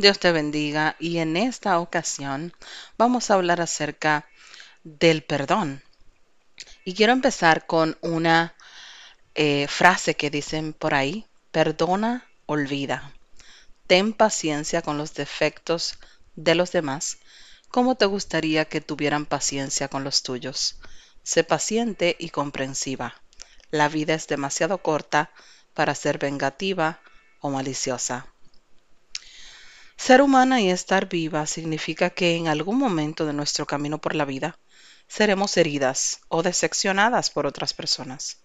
Dios te bendiga y en esta ocasión vamos a hablar acerca del perdón. Y quiero empezar con una eh, frase que dicen por ahí, perdona, olvida. Ten paciencia con los defectos de los demás, como te gustaría que tuvieran paciencia con los tuyos. Sé paciente y comprensiva. La vida es demasiado corta para ser vengativa o maliciosa. Ser humana y estar viva significa que en algún momento de nuestro camino por la vida seremos heridas o decepcionadas por otras personas.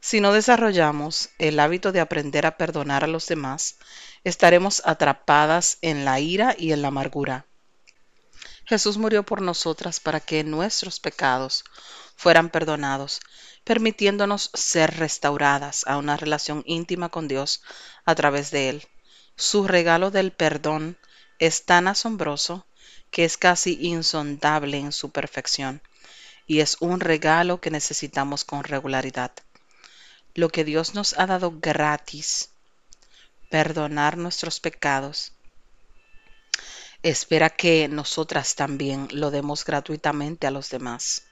Si no desarrollamos el hábito de aprender a perdonar a los demás, estaremos atrapadas en la ira y en la amargura. Jesús murió por nosotras para que nuestros pecados fueran perdonados, permitiéndonos ser restauradas a una relación íntima con Dios a través de Él. Su regalo del perdón es tan asombroso que es casi insondable en su perfección y es un regalo que necesitamos con regularidad. Lo que Dios nos ha dado gratis, perdonar nuestros pecados, espera que nosotras también lo demos gratuitamente a los demás,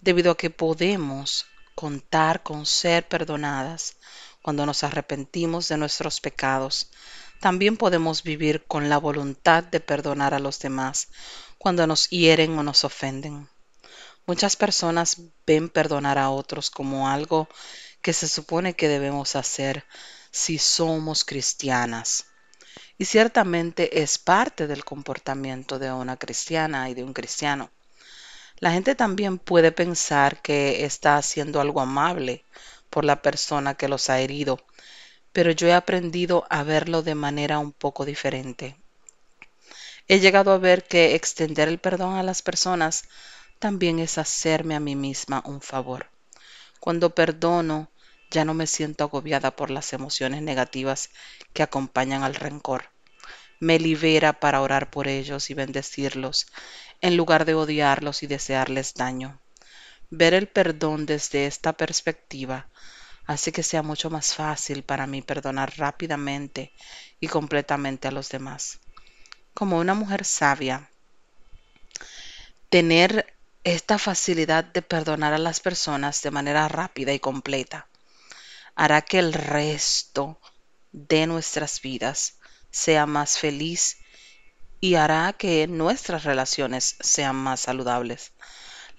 debido a que podemos contar con ser perdonadas cuando nos arrepentimos de nuestros pecados. También podemos vivir con la voluntad de perdonar a los demás cuando nos hieren o nos ofenden. Muchas personas ven perdonar a otros como algo que se supone que debemos hacer si somos cristianas. Y ciertamente es parte del comportamiento de una cristiana y de un cristiano. La gente también puede pensar que está haciendo algo amable por la persona que los ha herido, pero yo he aprendido a verlo de manera un poco diferente. He llegado a ver que extender el perdón a las personas también es hacerme a mí misma un favor. Cuando perdono, ya no me siento agobiada por las emociones negativas que acompañan al rencor. Me libera para orar por ellos y bendecirlos, en lugar de odiarlos y desearles daño ver el perdón desde esta perspectiva hace que sea mucho más fácil para mí perdonar rápidamente y completamente a los demás. Como una mujer sabia, tener esta facilidad de perdonar a las personas de manera rápida y completa hará que el resto de nuestras vidas sea más feliz y hará que nuestras relaciones sean más saludables.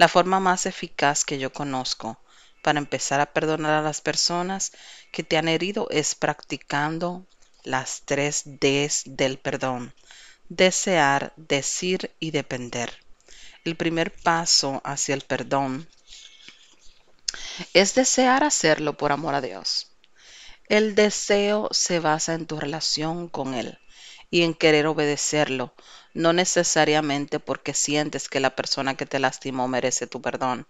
La forma más eficaz que yo conozco para empezar a perdonar a las personas que te han herido es practicando las tres Ds del perdón. Desear, decir y depender. El primer paso hacia el perdón es desear hacerlo por amor a Dios. El deseo se basa en tu relación con Él y en querer obedecerlo, no necesariamente porque sientes que la persona que te lastimó merece tu perdón,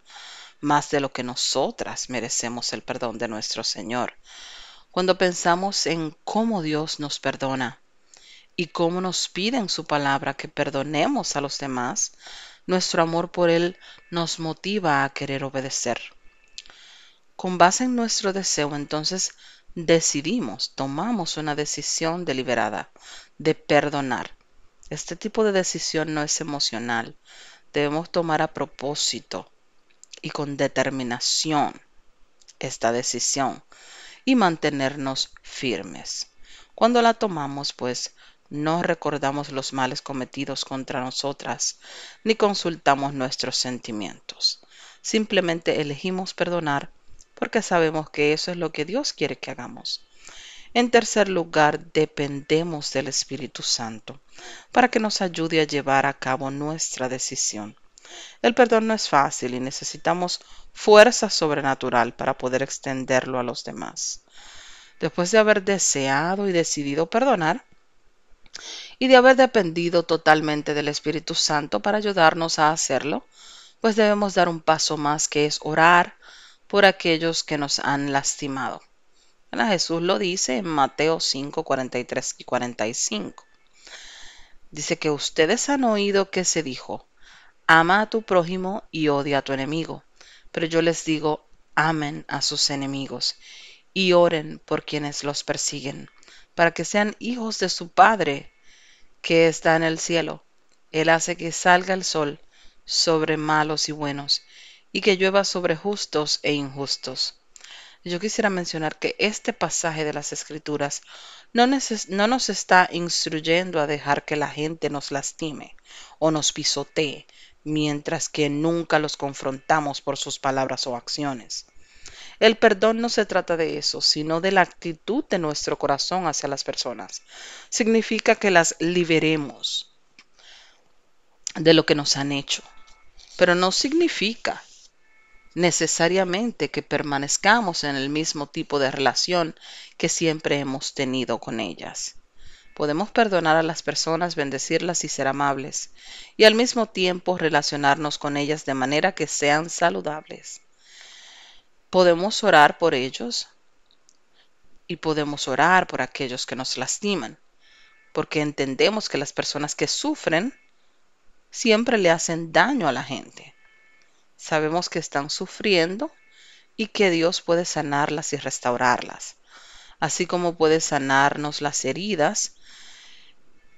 más de lo que nosotras merecemos el perdón de nuestro Señor. Cuando pensamos en cómo Dios nos perdona y cómo nos pide en su palabra que perdonemos a los demás, nuestro amor por Él nos motiva a querer obedecer. Con base en nuestro deseo, entonces decidimos, tomamos una decisión deliberada de perdonar este tipo de decisión no es emocional. Debemos tomar a propósito y con determinación esta decisión y mantenernos firmes. Cuando la tomamos, pues, no recordamos los males cometidos contra nosotras, ni consultamos nuestros sentimientos. Simplemente elegimos perdonar porque sabemos que eso es lo que Dios quiere que hagamos. En tercer lugar, dependemos del Espíritu Santo para que nos ayude a llevar a cabo nuestra decisión. El perdón no es fácil y necesitamos fuerza sobrenatural para poder extenderlo a los demás. Después de haber deseado y decidido perdonar, y de haber dependido totalmente del Espíritu Santo para ayudarnos a hacerlo, pues debemos dar un paso más que es orar por aquellos que nos han lastimado. Jesús lo dice en Mateo 5, 43 y 45. Dice que ustedes han oído que se dijo, ama a tu prójimo y odia a tu enemigo. Pero yo les digo, amen a sus enemigos y oren por quienes los persiguen, para que sean hijos de su Padre que está en el cielo. Él hace que salga el sol sobre malos y buenos, y que llueva sobre justos e injustos yo quisiera mencionar que este pasaje de las Escrituras no, nos está instruyendo a dejar que la gente nos lastime o nos pisotee, mientras que nunca los confrontamos por sus palabras o acciones. El perdón no se trata de eso, sino de la actitud de nuestro corazón hacia las personas. Significa que las liberemos de lo que nos han hecho, pero no significa necesariamente que permanezcamos en el mismo tipo de relación que siempre hemos tenido con ellas. Podemos perdonar a las personas, bendecirlas y ser amables, y al mismo tiempo relacionarnos con ellas de manera que sean saludables. Podemos orar por ellos y podemos orar por aquellos que nos lastiman, porque entendemos que las personas que sufren siempre le hacen daño a la gente. Sabemos que están sufriendo y que Dios puede sanarlas y restaurarlas, así como puede sanarnos las heridas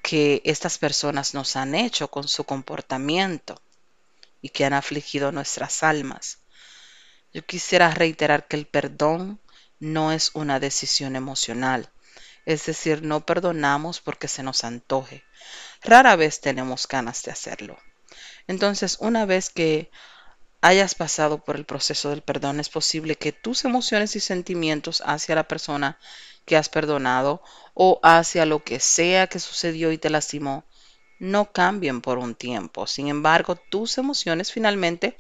que estas personas nos han hecho con su comportamiento y que han afligido nuestras almas. Yo quisiera reiterar que el perdón no es una decisión emocional, es decir, no perdonamos porque se nos antoje. Rara vez tenemos ganas de hacerlo. Entonces, una vez que hayas pasado por el proceso del perdón, es posible que tus emociones y sentimientos hacia la persona que has perdonado o hacia lo que sea que sucedió y te lastimó no cambien por un tiempo. Sin embargo, tus emociones finalmente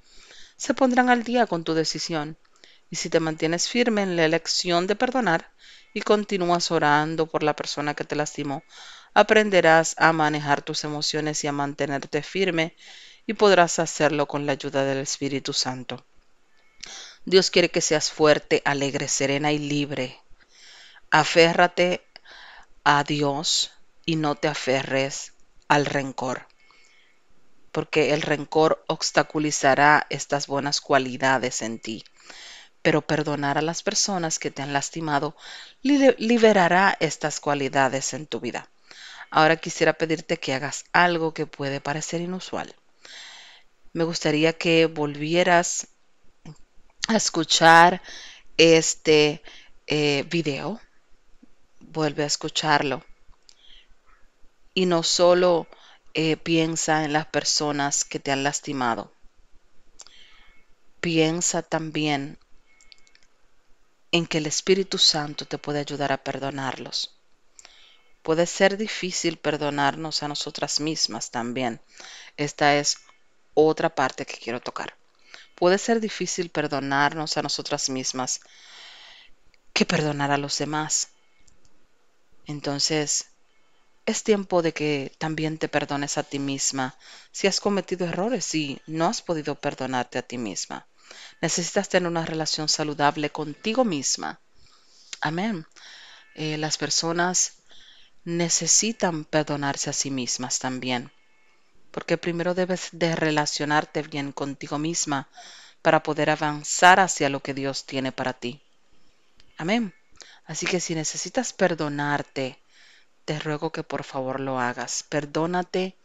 se pondrán al día con tu decisión. Y si te mantienes firme en la elección de perdonar y continúas orando por la persona que te lastimó, aprenderás a manejar tus emociones y a mantenerte firme y podrás hacerlo con la ayuda del Espíritu Santo. Dios quiere que seas fuerte, alegre, serena y libre. Aférrate a Dios y no te aferres al rencor, porque el rencor obstaculizará estas buenas cualidades en ti. Pero perdonar a las personas que te han lastimado liberará estas cualidades en tu vida. Ahora quisiera pedirte que hagas algo que puede parecer inusual me gustaría que volvieras a escuchar este eh, video. Vuelve a escucharlo. Y no solo eh, piensa en las personas que te han lastimado. Piensa también en que el Espíritu Santo te puede ayudar a perdonarlos. Puede ser difícil perdonarnos a nosotras mismas también. Esta es otra parte que quiero tocar. Puede ser difícil perdonarnos a nosotras mismas que perdonar a los demás. Entonces, es tiempo de que también te perdones a ti misma si has cometido errores y no has podido perdonarte a ti misma. Necesitas tener una relación saludable contigo misma. Amén. Eh, las personas necesitan perdonarse a sí mismas también porque primero debes de relacionarte bien contigo misma para poder avanzar hacia lo que Dios tiene para ti. Amén. Así que si necesitas perdonarte, te ruego que por favor lo hagas. Perdónate.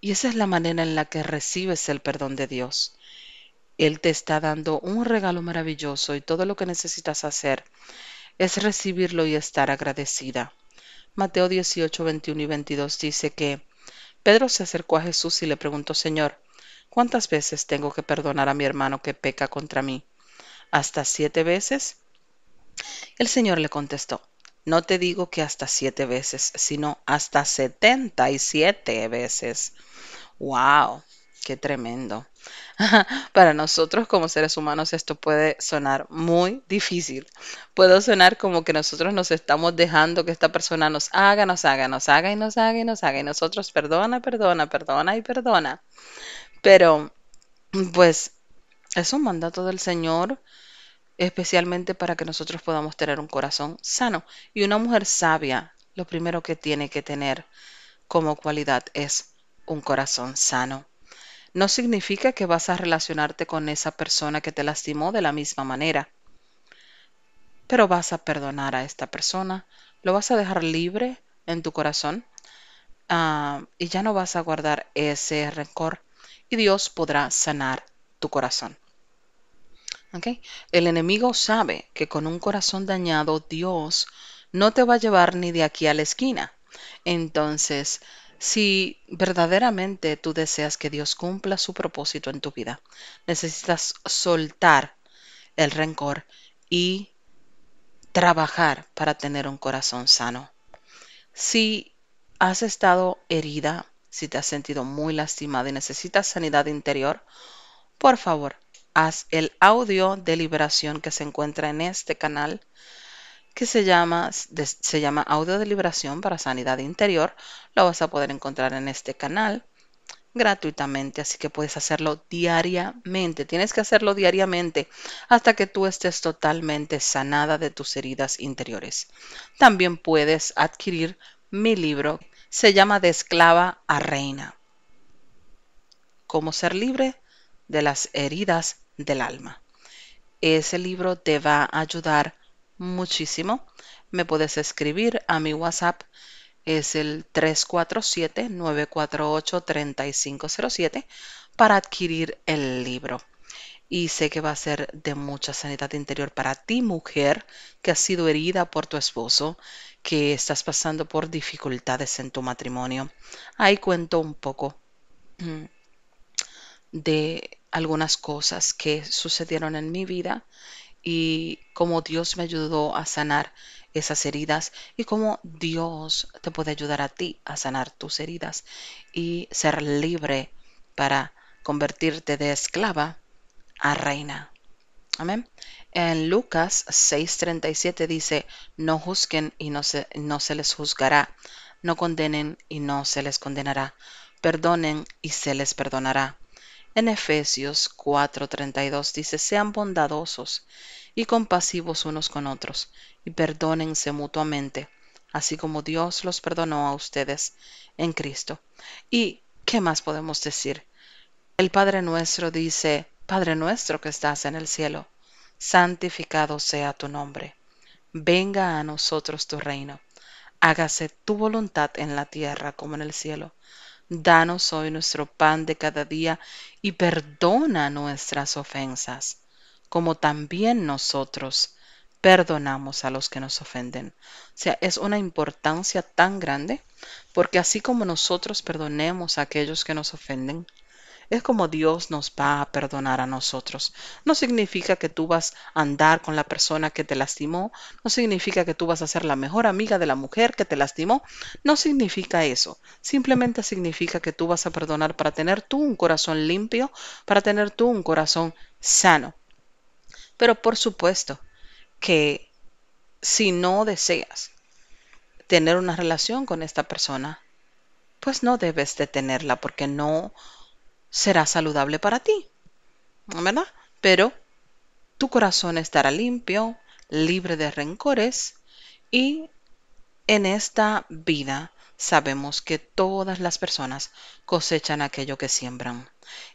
Y esa es la manera en la que recibes el perdón de Dios. Él te está dando un regalo maravilloso y todo lo que necesitas hacer es recibirlo y estar agradecida. Mateo 18, 21 y 22 dice que Pedro se acercó a Jesús y le preguntó, Señor, ¿cuántas veces tengo que perdonar a mi hermano que peca contra mí? ¿Hasta siete veces? El Señor le contestó, no te digo que hasta siete veces, sino hasta setenta y siete veces. ¡Wow! Qué tremendo. Para nosotros como seres humanos esto puede sonar muy difícil. Puede sonar como que nosotros nos estamos dejando que esta persona nos haga, nos haga, nos haga y nos haga y nos haga y nosotros perdona, perdona, perdona y perdona. Pero pues es un mandato del Señor especialmente para que nosotros podamos tener un corazón sano. Y una mujer sabia, lo primero que tiene que tener como cualidad es un corazón sano no significa que vas a relacionarte con esa persona que te lastimó de la misma manera. Pero vas a perdonar a esta persona, lo vas a dejar libre en tu corazón ah, y ya no vas a guardar ese rencor y Dios podrá sanar tu corazón. El enemigo sabe que con un corazón dañado Dios no te va a llevar ni de aquí a la esquina. Entonces, si verdaderamente tú deseas que Dios cumpla su propósito en tu vida, necesitas soltar el rencor y trabajar para tener un corazón sano. Si has estado herida, si te has sentido muy lastimada y necesitas sanidad interior, por favor, haz el audio de liberación que se encuentra en este canal que se llama, se llama Audio de Liberación para Sanidad Interior. Lo vas a poder encontrar en este canal gratuitamente, así que puedes hacerlo diariamente. Tienes que hacerlo diariamente hasta que tú estés totalmente sanada de tus heridas interiores. También puedes adquirir mi libro, se llama De esclava a reina. Cómo ser libre de las heridas del alma. Ese libro te va a ayudar muchísimo. Me puedes escribir a mi WhatsApp, es el 347-948-3507 para adquirir el libro. Y sé que va a ser de mucha sanidad interior para ti, mujer, que has sido herida por tu esposo, que estás pasando por dificultades en tu matrimonio. Ahí cuento un poco mm, de algunas cosas que sucedieron en mi vida y cómo Dios me ayudó a sanar esas heridas y cómo Dios te puede ayudar a ti a sanar tus heridas y ser libre para convertirte de esclava a reina. Amén. En Lucas 6:37 dice, no juzguen y no se, no se les juzgará, no condenen y no se les condenará, perdonen y se les perdonará en Efesios 4:32 dice, sean bondadosos y compasivos unos con otros, y perdónense mutuamente, así como Dios los perdonó a ustedes en Cristo. ¿Y qué más podemos decir? El Padre nuestro dice, Padre nuestro que estás en el cielo, santificado sea tu nombre. Venga a nosotros tu reino. Hágase tu voluntad en la tierra como en el cielo. Danos hoy nuestro pan de cada día y perdona nuestras ofensas, como también nosotros perdonamos a los que nos ofenden. O sea, es una importancia tan grande porque así como nosotros perdonemos a aquellos que nos ofenden, es como Dios nos va a perdonar a nosotros. No significa que tú vas a andar con la persona que te lastimó, no significa que tú vas a ser la mejor amiga de la mujer que te lastimó, no significa eso. Simplemente significa que tú vas a perdonar para tener tú un corazón limpio, para tener tú un corazón sano. Pero por supuesto que si no deseas tener una relación con esta persona, pues no debes de tenerla porque no será saludable para ti, ¿verdad? Pero tu corazón estará limpio, libre de rencores y en esta vida sabemos que todas las personas cosechan aquello que siembran.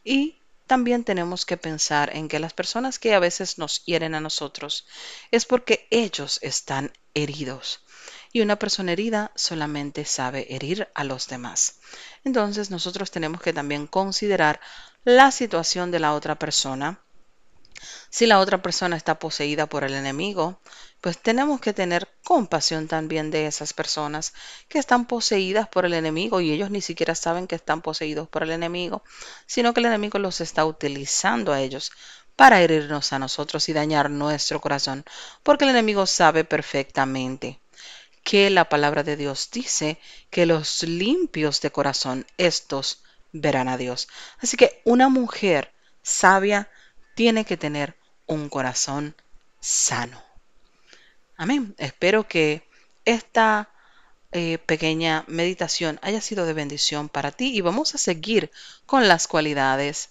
Y también tenemos que pensar en que las personas que a veces nos hieren a nosotros es porque ellos están heridos y una persona herida solamente sabe herir a los demás. Entonces nosotros tenemos que también considerar la situación de la otra persona. Si la otra persona está poseída por el enemigo, pues tenemos que tener compasión también de esas personas que están poseídas por el enemigo y ellos ni siquiera saben que están poseídos por el enemigo, sino que el enemigo los está utilizando a ellos para herirnos a nosotros y dañar nuestro corazón, porque el enemigo sabe perfectamente que la palabra de Dios dice que los limpios de corazón, estos verán a Dios. Así que una mujer sabia tiene que tener un corazón sano. Amén. Espero que esta eh, pequeña meditación haya sido de bendición para ti y vamos a seguir con las cualidades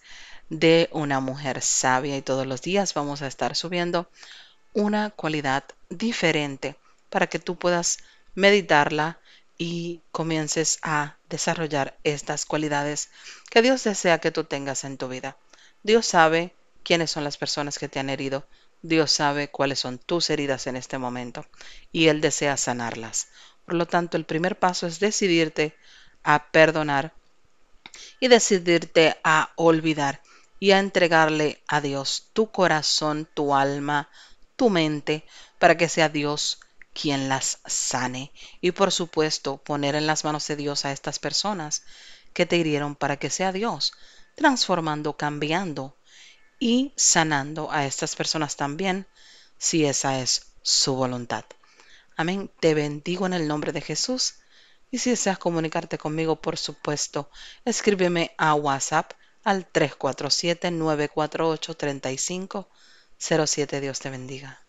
de una mujer sabia y todos los días vamos a estar subiendo una cualidad diferente para que tú puedas meditarla y comiences a desarrollar estas cualidades que Dios desea que tú tengas en tu vida. Dios sabe quiénes son las personas que te han herido. Dios sabe cuáles son tus heridas en este momento y Él desea sanarlas. Por lo tanto, el primer paso es decidirte a perdonar y decidirte a olvidar y a entregarle a Dios tu corazón, tu alma, tu mente, para que sea Dios quien las sane y por supuesto poner en las manos de Dios a estas personas que te hirieron para que sea Dios transformando, cambiando y sanando a estas personas también si esa es su voluntad. Amén. Te bendigo en el nombre de Jesús. Y si deseas comunicarte conmigo, por supuesto, escríbeme a WhatsApp al 347-948-3507. Dios te bendiga.